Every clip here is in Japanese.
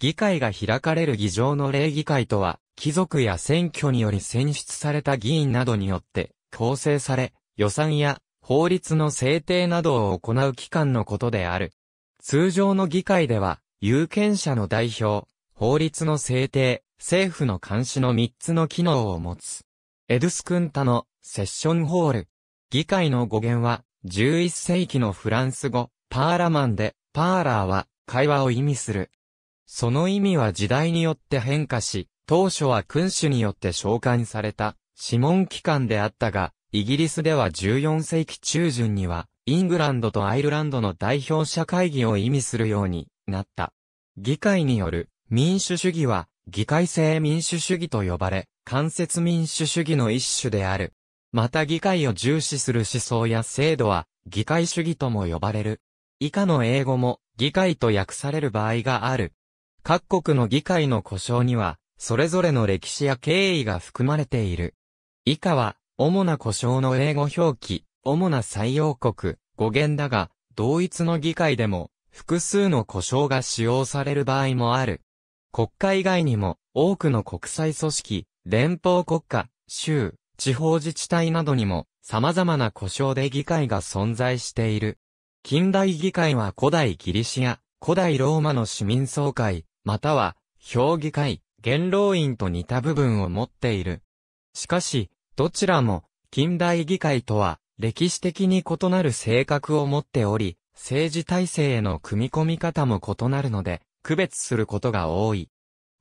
議会が開かれる議場の礼議会とは、貴族や選挙により選出された議員などによって構成され、予算や法律の制定などを行う機関のことである。通常の議会では、有権者の代表、法律の制定、政府の監視の3つの機能を持つ。エドゥスクンタのセッションホール。議会の語源は、11世紀のフランス語、パーラマンで、パーラーは会話を意味する。その意味は時代によって変化し、当初は君主によって召喚された、諮問機関であったが、イギリスでは14世紀中旬には、イングランドとアイルランドの代表者会議を意味するようになった。議会による民主主義は、議会制民主主義と呼ばれ、間接民主主義の一種である。また議会を重視する思想や制度は、議会主義とも呼ばれる。以下の英語も、議会と訳される場合がある。各国の議会の故障には、それぞれの歴史や経緯が含まれている。以下は、主な故障の英語表記、主な採用国、語源だが、同一の議会でも、複数の故障が使用される場合もある。国会以外にも、多くの国際組織、連邦国家、州、地方自治体などにも、様々な故障で議会が存在している。近代議会は古代ギリシア、古代ローマの市民総会、または、評議会、元老院と似た部分を持っている。しかし、どちらも、近代議会とは、歴史的に異なる性格を持っており、政治体制への組み込み方も異なるので、区別することが多い。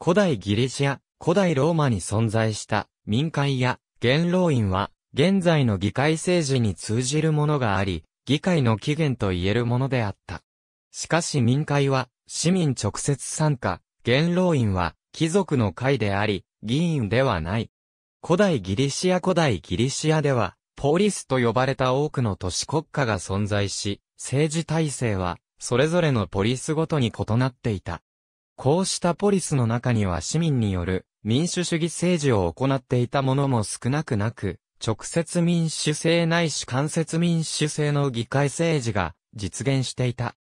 古代ギリシア、古代ローマに存在した民会や元老院は、現在の議会政治に通じるものがあり、議会の起源と言えるものであった。しかし民会は、市民直接参加、元老院は貴族の会であり、議員ではない。古代ギリシア古代ギリシアでは、ポリスと呼ばれた多くの都市国家が存在し、政治体制は、それぞれのポリスごとに異なっていた。こうしたポリスの中には市民による民主主義政治を行っていたものも少なくなく、直接民主制ないし間接民主制の議会政治が実現していた。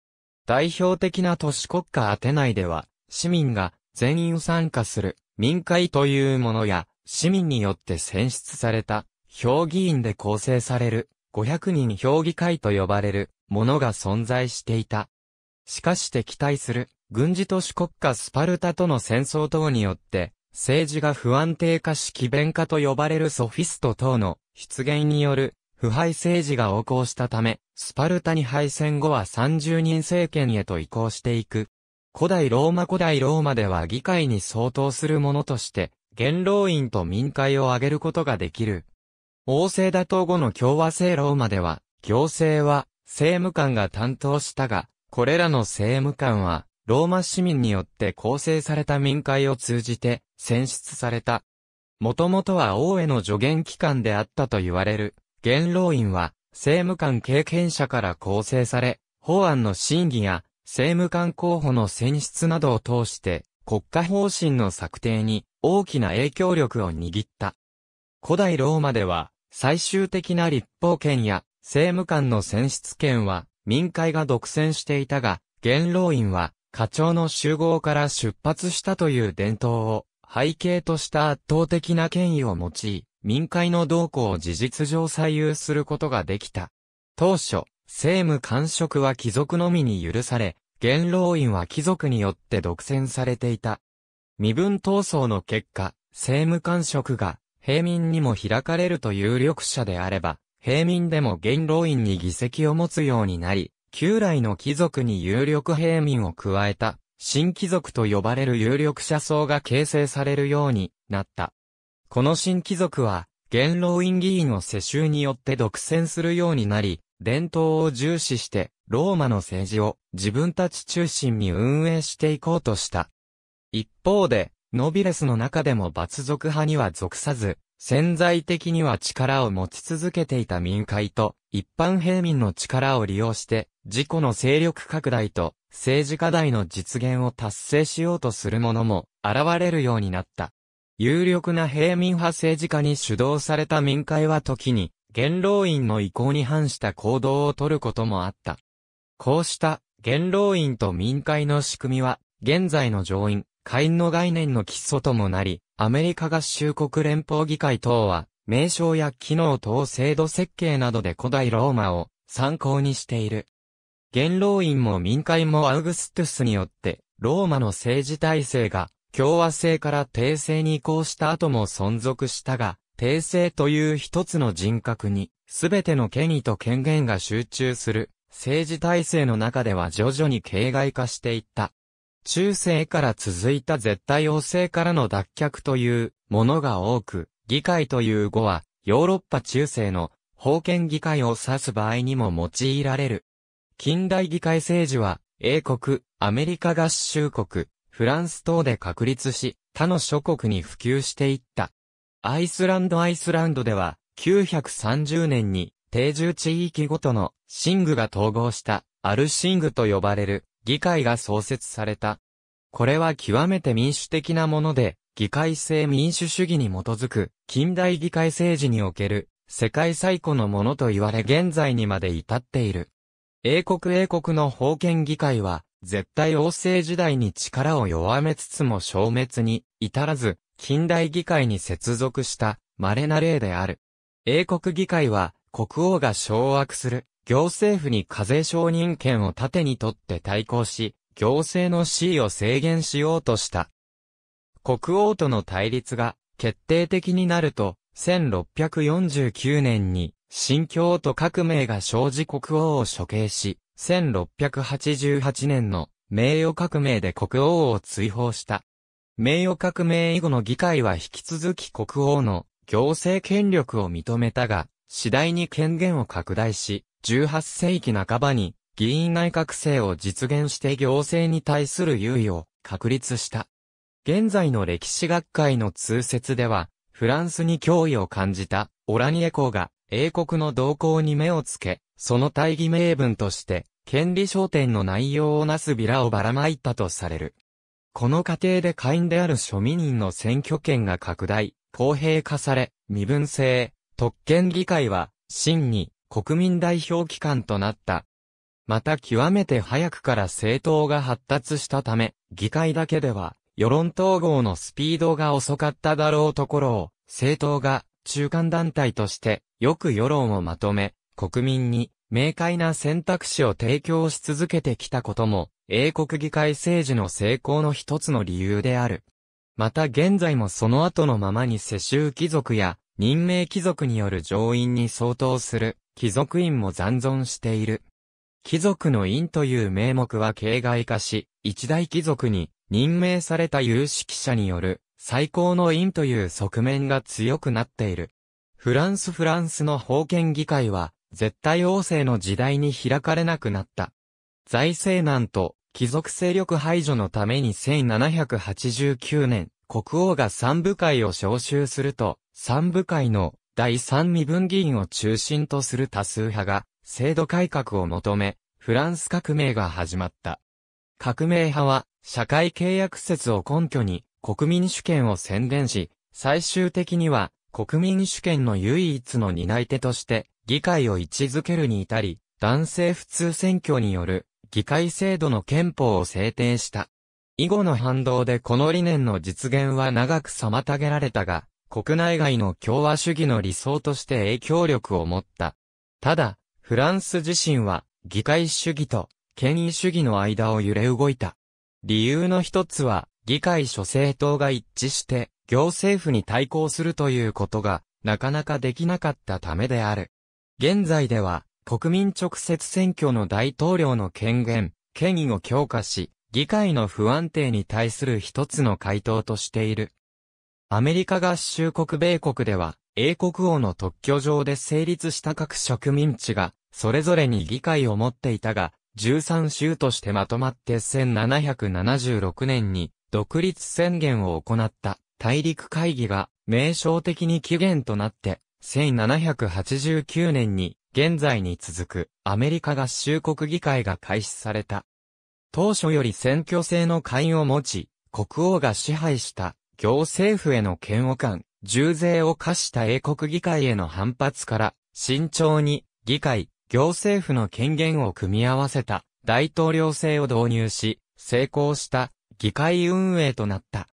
代表的な都市国家アテナイでは、市民が全員参加する民会というものや、市民によって選出された評議員で構成される500人評議会と呼ばれるものが存在していた。しかし敵対する軍事都市国家スパルタとの戦争等によって、政治が不安定化し奇弁化と呼ばれるソフィスト等の出現による腐敗政治が横行したため、スパルタに敗戦後は30人政権へと移行していく。古代ローマ古代ローマでは議会に相当するものとして、元老院と民会を挙げることができる。王政打倒後の共和制ローマでは、行政は政務官が担当したが、これらの政務官は、ローマ市民によって構成された民会を通じて選出された。もともとは王への助言機関であったと言われる。元老院は、政務官経験者から構成され、法案の審議や、政務官候補の選出などを通して、国家方針の策定に大きな影響力を握った。古代ローマでは、最終的な立法権や政務官の選出権は民会が独占していたが、元老院は課長の集合から出発したという伝統を背景とした圧倒的な権威を用い、民会の動向を事実上左右することができた。当初、政務官職は貴族のみに許され、元老院は貴族によって独占されていた。身分闘争の結果、政務官職が平民にも開かれると有力者であれば、平民でも元老院に議席を持つようになり、旧来の貴族に有力平民を加えた、新貴族と呼ばれる有力者層が形成されるようになった。この新貴族は、元老院議員を世襲によって独占するようになり、伝統を重視して、ローマの政治を自分たち中心に運営していこうとした。一方で、ノビレスの中でも罰族派には属さず、潜在的には力を持ち続けていた民会と、一般平民の力を利用して、自己の勢力拡大と、政治課題の実現を達成しようとする者も、現れるようになった。有力な平民派政治家に主導された民会は時に、元老院の意向に反した行動を取ることもあった。こうした元老院と民会の仕組みは、現在の上院、会員の概念の基礎ともなり、アメリカ合衆国連邦議会等は、名称や機能等制度設計などで古代ローマを参考にしている。元老院も民会もアウグストゥスによって、ローマの政治体制が共和制から帝政に移行した後も存続したが、帝政という一つの人格に、すべての権威と権限が集中する、政治体制の中では徐々に形骸化していった。中世から続いた絶対王政からの脱却というものが多く、議会という語は、ヨーロッパ中世の封建議会を指す場合にも用いられる。近代議会政治は、英国、アメリカ合衆国、フランス等で確立し、他の諸国に普及していった。アイスランドアイスランドでは、930年に定住地域ごとのシングが統合したアルシングと呼ばれる議会が創設された。これは極めて民主的なもので、議会制民主主義に基づく近代議会政治における世界最古のものと言われ現在にまで至っている。英国英国の封建議会は絶対王政時代に力を弱めつつも消滅に至らず、近代議会に接続した稀な例である。英国議会は国王が掌握する行政府に課税承認権を盾にとって対抗し、行政の地位を制限しようとした。国王との対立が決定的になると、1649年に新京都革命が生じ国王を処刑し、1688年の名誉革命で国王を追放した。名誉革命以後の議会は引き続き国王の行政権力を認めたが、次第に権限を拡大し、18世紀半ばに議員内閣制を実現して行政に対する優位を確立した。現在の歴史学会の通説では、フランスに脅威を感じたオラニエ公が英国の動向に目をつけ、その大義名分として、権利商店の内容をなすビラをばらまいたとされる。この過程で会員である庶民人の選挙権が拡大、公平化され、身分制、特権議会は、真に国民代表機関となった。また極めて早くから政党が発達したため、議会だけでは、世論統合のスピードが遅かっただろうところを、政党が中間団体としてよく世論をまとめ、国民に明快な選択肢を提供し続けてきたことも、英国議会政治の成功の一つの理由である。また現在もその後のままに世襲貴族や任命貴族による上院に相当する貴族院も残存している。貴族の院という名目は形骸化し、一大貴族に任命された有識者による最高の院という側面が強くなっている。フランスフランスの封建議会は、絶対王政の時代に開かれなくなった。財政難と貴族勢力排除のために1789年、国王が三部会を召集すると、三部会の第三身分議員を中心とする多数派が制度改革を求め、フランス革命が始まった。革命派は社会契約説を根拠に国民主権を宣伝し、最終的には国民主権の唯一の担い手として議会を位置づけるに至り、男性普通選挙による議会制度の憲法を制定した。以後の反動でこの理念の実現は長く妨げられたが、国内外の共和主義の理想として影響力を持った。ただ、フランス自身は議会主義と権威主義の間を揺れ動いた。理由の一つは、議会諸政党が一致して、行政府に対抗するということが、なかなかできなかったためである。現在では、国民直接選挙の大統領の権限、権威を強化し、議会の不安定に対する一つの回答としている。アメリカ合衆国米国では、英国王の特許上で成立した各植民地が、それぞれに議会を持っていたが、13州としてまとまって1776年に独立宣言を行った。大陸会議が名称的に起源となって、1789年に現在に続くアメリカ合衆国議会が開始された。当初より選挙制の会員を持ち、国王が支配した行政府への嫌悪感、重税を課した英国議会への反発から、慎重に議会、行政府の権限を組み合わせた大統領制を導入し、成功した議会運営となった。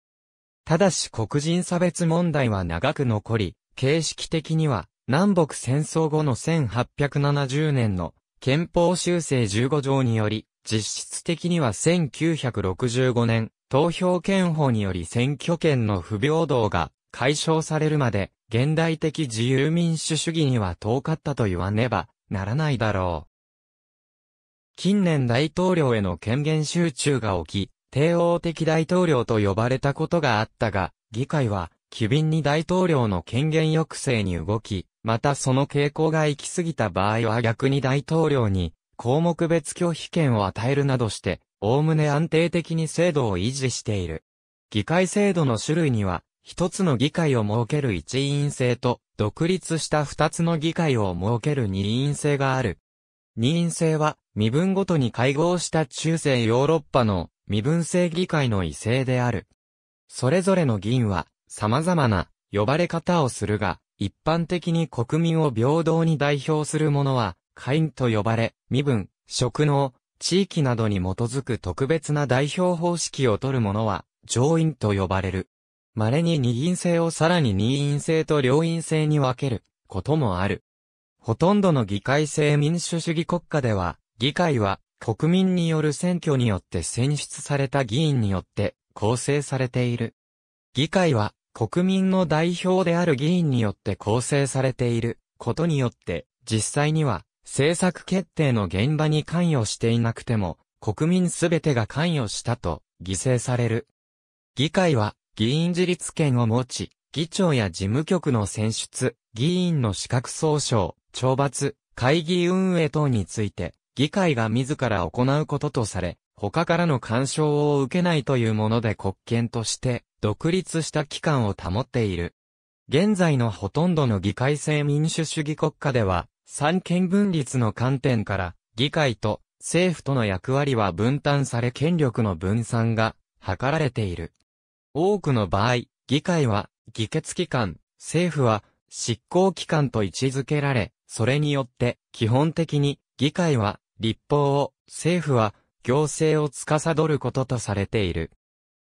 ただし黒人差別問題は長く残り、形式的には、南北戦争後の1870年の憲法修正15条により、実質的には1965年、投票権法により選挙権の不平等が解消されるまで、現代的自由民主主義には遠かったと言わねばならないだろう。近年大統領への権限集中が起き、帝王的大統領と呼ばれたことがあったが、議会は、機敏に大統領の権限抑制に動き、またその傾向が行き過ぎた場合は逆に大統領に項目別拒否権を与えるなどして、おおむね安定的に制度を維持している。議会制度の種類には、一つの議会を設ける一員制と、独立した二つの議会を設ける二員制がある。二員制は、身分ごとに会合した中世ヨーロッパの身分制議会の異性である。それぞれの議員は、様々な呼ばれ方をするが、一般的に国民を平等に代表する者は、会員と呼ばれ、身分、職能、地域などに基づく特別な代表方式を取る者は、上院と呼ばれる。稀に二院制をさらに二院制と両院制に分けることもある。ほとんどの議会制民主主義国家では、議会は国民による選挙によって選出された議員によって構成されている。議会は国民の代表である議員によって構成されていることによって実際には政策決定の現場に関与していなくても国民すべてが関与したと犠牲される。議会は議員自立権を持ち、議長や事務局の選出、議員の資格総称、懲罰、会議運営等について、議会が自ら行うこととされ、他からの干渉を受けないというもので国権として独立した機関を保っている。現在のほとんどの議会制民主主義国家では、三権分立の観点から、議会と政府との役割は分担され権力の分散が図られている。多くの場合、議会は議決機関、政府は執行機関と位置づけられ、それによって基本的に議会は立法を、政府は、行政を司ることとされている。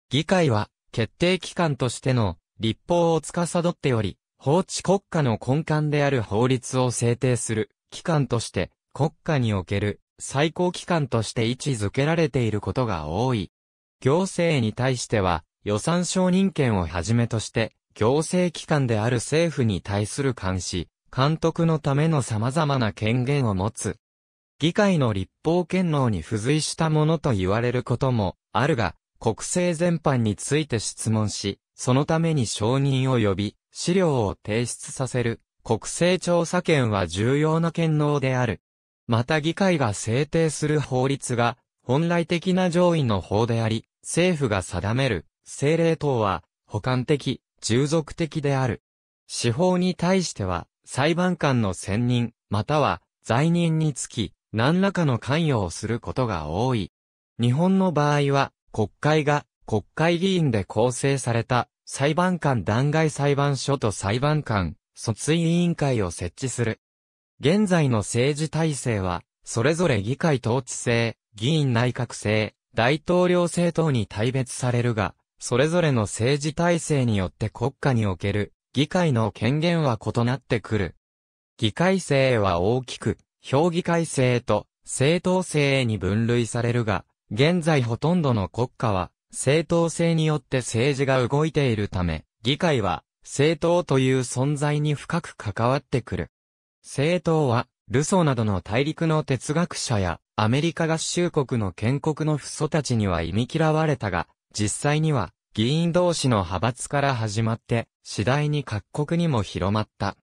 議会は、決定機関としての、立法を司っており、法治国家の根幹である法律を制定する、機関として、国家における、最高機関として位置づけられていることが多い。行政に対しては、予算承認権をはじめとして、行政機関である政府に対する監視、監督のための様々な権限を持つ、議会の立法権能に付随したものと言われることもあるが、国政全般について質問し、そのために承認を呼び、資料を提出させる国政調査権は重要な権能である。また議会が制定する法律が本来的な上位の法であり、政府が定める政令等は補完的、従属的である。司法に対しては裁判官の選任、または在任につき何らかの関与をすることが多い。日本の場合は、国会が国会議員で構成された裁判官弾劾裁判所と裁判官訴追委員会を設置する。現在の政治体制は、それぞれ議会統治制、議員内閣制、大統領制等に大別されるが、それぞれの政治体制によって国家における議会の権限は異なってくる。議会制は大きく評議会制と正当制に分類されるが、現在ほとんどの国家は、正当制によって政治が動いているため、議会は、政党という存在に深く関わってくる。政党は、ルソーなどの大陸の哲学者や、アメリカ合衆国の建国の父祖たちには忌み嫌われたが、実際には、議員同士の派閥から始まって、次第に各国にも広まった。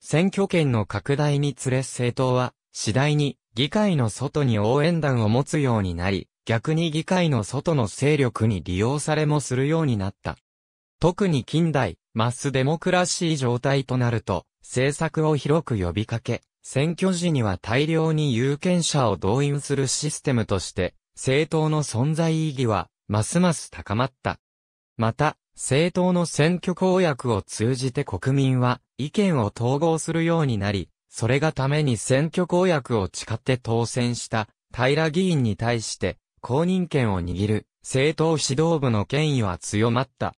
選挙権の拡大につれ政党は、次第に議会の外に応援団を持つようになり、逆に議会の外の勢力に利用されもするようになった。特に近代、マスデモクラシー状態となると、政策を広く呼びかけ、選挙時には大量に有権者を動員するシステムとして、政党の存在意義は、ますます高まった。また、政党の選挙公約を通じて国民は、意見を統合するようになり、それがために選挙公約を誓って当選した平議員に対して公認権を握る政党指導部の権威は強まった。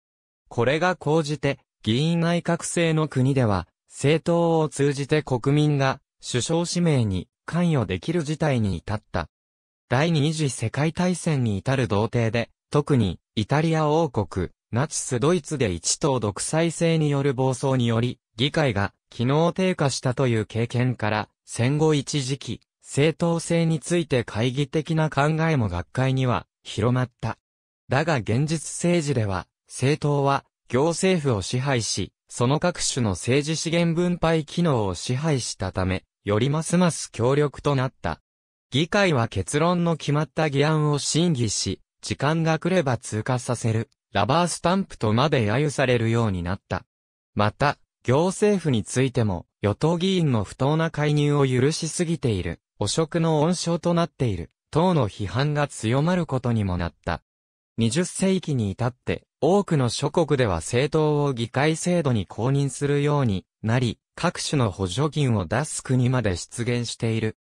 これが講じて議員内閣制の国では政党を通じて国民が首相指名に関与できる事態に至った。第二次世界大戦に至る童程で、特にイタリア王国、ナチスドイツで一党独裁制による暴走により、議会が機能低下したという経験から、戦後一時期、正当性について懐疑的な考えも学会には広まった。だが現実政治では、政党は行政府を支配し、その各種の政治資源分配機能を支配したため、よりますます強力となった。議会は結論の決まった議案を審議し、時間が来れば通過させる、ラバースタンプとまで揶揄されるようになった。また、行政府についても、与党議員の不当な介入を許しすぎている、汚職の温床となっている、等の批判が強まることにもなった。20世紀に至って、多くの諸国では政党を議会制度に公認するようになり、各種の補助金を出す国まで出現している。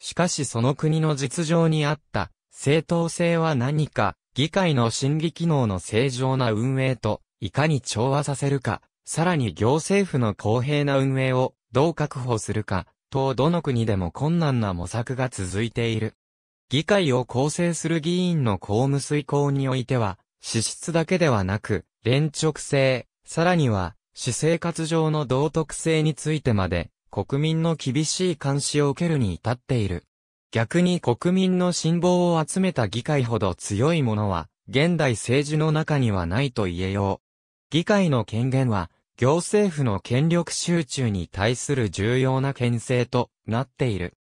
しかしその国の実情にあった、正当性は何か、議会の審議機能の正常な運営と、いかに調和させるか、さらに行政府の公平な運営をどう確保するか、とどの国でも困難な模索が続いている。議会を構成する議員の公務遂行においては、資質だけではなく、連直性、さらには、私生活上の道徳性についてまで、国民の厳しい監視を受けるに至っている。逆に国民の信望を集めた議会ほど強いものは、現代政治の中にはないと言えよう。議会の権限は、行政府の権力集中に対する重要な牽制となっている。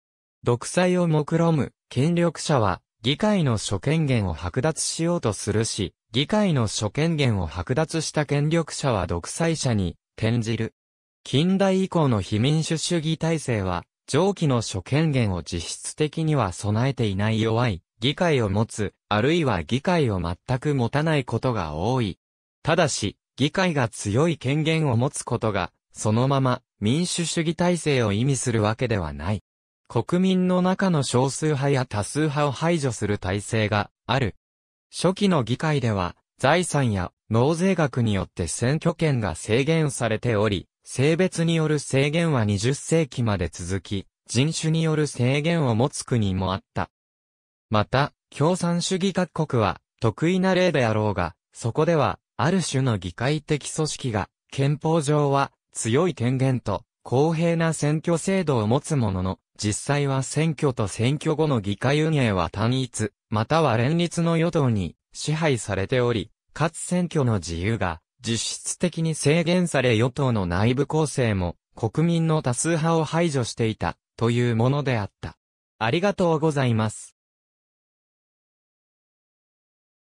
独裁を目論む権力者は、議会の諸権限を剥奪しようとするし、議会の諸権限を剥奪した権力者は独裁者に転じる。近代以降の非民主主義体制は、上記の諸権限を実質的には備えていない弱い議会を持つ、あるいは議会を全く持たないことが多い。ただし、議会が強い権限を持つことが、そのまま民主主義体制を意味するわけではない。国民の中の少数派や多数派を排除する体制がある。初期の議会では、財産や納税額によって選挙権が制限されており、性別による制限は20世紀まで続き、人種による制限を持つ国もあった。また、共産主義各国は、得意な例であろうが、そこでは、ある種の議会的組織が、憲法上は、強い権限と、公平な選挙制度を持つものの、実際は選挙と選挙後の議会運営は単一、または連立の与党に支配されており、かつ選挙の自由が実質的に制限され与党の内部構成も国民の多数派を排除していたというものであった。ありがとうございます。